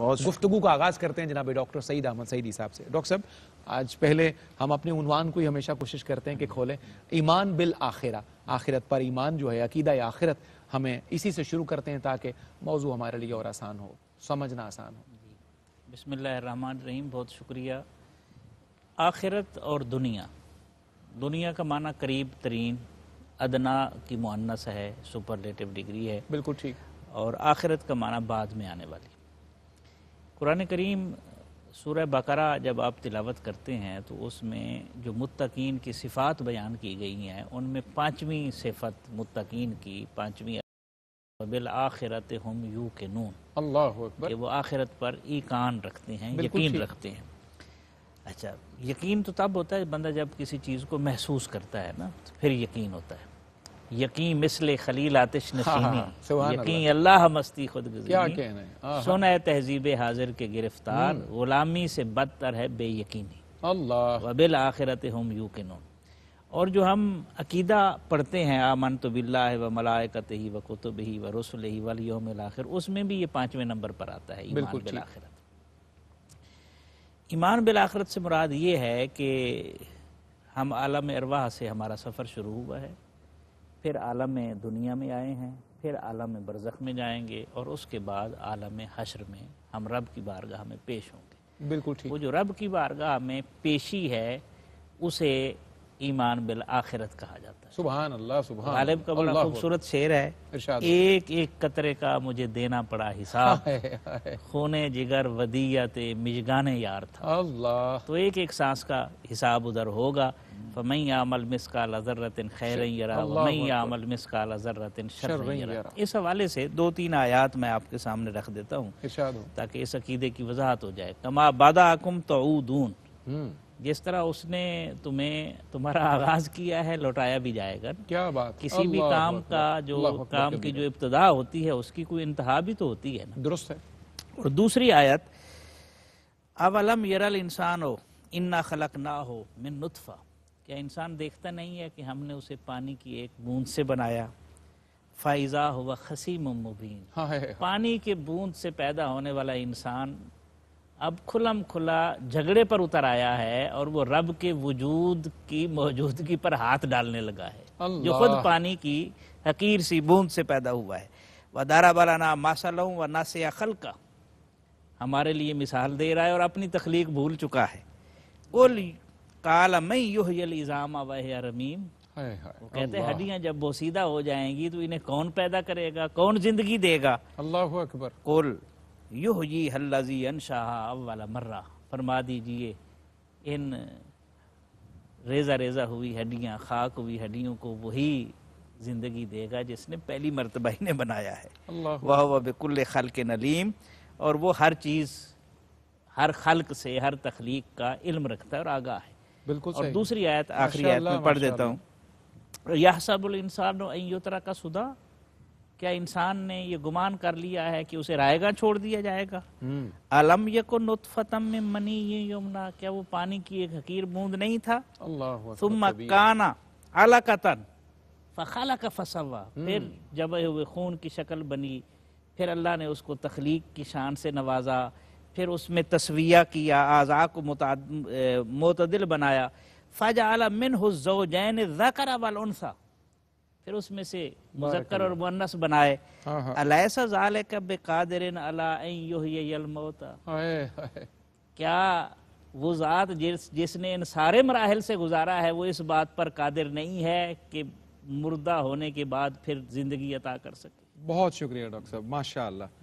बहुत गुफ्तु का आगाज़ करते हैं जनाबे डॉक्टर सईद अहमद सईदी साहब से डॉक्टर साहब आज पहले हम अपने उनवान को ही हमेशा कोशिश करते हैं कि खोलें ईमान बिल आखिरा आखिरत पर ईमान जो है अकीदा या आखिरत हमें इसी से शुरू करते हैं ताकि मौजू हमारे लिए और आसान हो समझना आसान हो बसमान रहीम बहुत शुक्रिया आखिरत और दुनिया दुनिया का माना करीब तरीन अदना की मुनस है सुपरलेटिव डिग्री है बिल्कुल ठीक और आखिरत का माना बाद में आने वाली कुरान करीम सूर्य बकरा जब आप तिलावत करते हैं तो उसमें जो मुतकीन की सिफ़ात बयान की गई हैं उनमें पाँचवीं सिफत मुतकीन की पाँचवीं बिल आखिरत हम यू के नून अल्लाह कि वो आखिरत पर ईकान रखते हैं यकीन रखते हैं अच्छा यकीन तो तब होता है बंदा जब किसी चीज़ को महसूस करता है ना तो फिर यकीन होता है यकीन मिसल खलील आतिश हाँ, हाँ, नशीनी यकीन अल्लाह मस्ती खुद सुन है तहजीब हाजिर के गिरफ्तार हम्म। गुलामी से बदतर है बे अल्लाह वबिल आखिरत हम यू के नो और जो हम अकीदा पढ़ते हैं आमन तो बिल्ला व मलायकत ही व कुतुब ही व रसुल ही योम आखिर उसमें भी ये पाँचवें नंबर पर आता है ईमान बिल आखिरत ईमान बिल आखिरत से मुराद ये है कि हम आलम अरवाह से हमारा सफ़र शुरू हुआ है फिर आलम दुनिया में आए हैं फिर आलम बरज़ख में जाएंगे और उसके बाद आलम हशर में हम रब की बारगाह में पेश होंगे बिल्कुल ठीक वो जो रब की बारगाह में पेशी है उसे ईमान बिल आखिरत कहा जाता है सुबह अल्लाह सुबहान गालिब का बड़ा खूबसूरत शेर है एक एक कतरे का मुझे देना पड़ा हिसाब खोने जिगर वदीयत मिजगाने यार था तो एक एक सांस का हिसाब उधर होगा फ़मई आमल खैर आमल इस हवाले से दो तीन आयात मैं आपके सामने रख देता हूँ ताकि इस अकीदे की वजाहत हो जाए कमा बादा आकुम जिस तरह उसने तुम्हें तुम्हारा आगाज किया है लौटाया भी जाएगा क्या बात किसी भी काम का जो काम की जो इब्तदा होती है उसकी कोई इंतहा भी तो होती है ना दुरुस्त है और दूसरी आयत अवलम यरल इंसान हो इन्ना खलक ना हो मिन नुतफ़ा क्या इंसान देखता नहीं है कि हमने उसे पानी की एक बूंद से बनाया फाइजा हुआ खसीम मुबीन हाँ, पानी के बूंद से पैदा होने वाला इंसान अब खुलम खुला झगड़े पर उतर आया है और वो रब के वजूद की मौजूदगी पर हाथ डालने लगा है जो खुद पानी की हकीर सी बूंद से पैदा हुआ है वह दारा बाला ना माशा व ना से अखल का हमारे लिए मिसाल दे रहा है और अपनी तख्लीक भूल चुका है काला मई युहल इज़ामा वह वो कहते हैं हड्डियां जब बोसीदा हो जाएंगी तो इन्हें कौन पैदा करेगा कौन जिंदगी देगा अल्लाह अकबर कुल यूह जी हल्लाजी अनशाह अव्वाला मर्रा फरमा दीजिए इन रेजा रेजा हुई हड्डियां खाक हुई हड्डियों को वही जिंदगी देगा जिसने पहली मरतबा इन्हें बनाया है वाह वह बिकुल खल के नलीम और वो हर चीज़ हर खल्क से हर तख्लीक का इल्म रखता है और आगाह है बिल्कुल और दूसरी आयत आखिरी आयत में पढ़ देता हूँ यह सब इंसान तरह का सुधा क्या इंसान ने ये गुमान कर लिया है कि उसे रायगा छोड़ दिया जाएगा हम्म। अलम यको नुतफतम में मनी ये यमुना क्या वो पानी की एक हकीर बूंद नहीं था सुम काना अला कतन फखाला का फसवा हम्म। फिर जब हुए खून की शक्ल बनी फिर अल्लाह ने उसको तखलीक की शान से नवाजा फिर उसमें तस्विया किया आज़ा को मतदिल बनाया फ़ाजा मिन हुजैन ज़कर उनसा फिर उसमें से मुजक्कर और मुन्नस बनाए हाँ, हाँ। अलैसा जाल कब कादर अलामौता क्या वो ज़ात जिस जिसने इन सारे मराहल से गुजारा है वो इस बात पर कादिर नहीं है कि मुर्दा होने के बाद फिर ज़िंदगी अता कर सके बहुत शुक्रिया डॉक्टर साहब माशा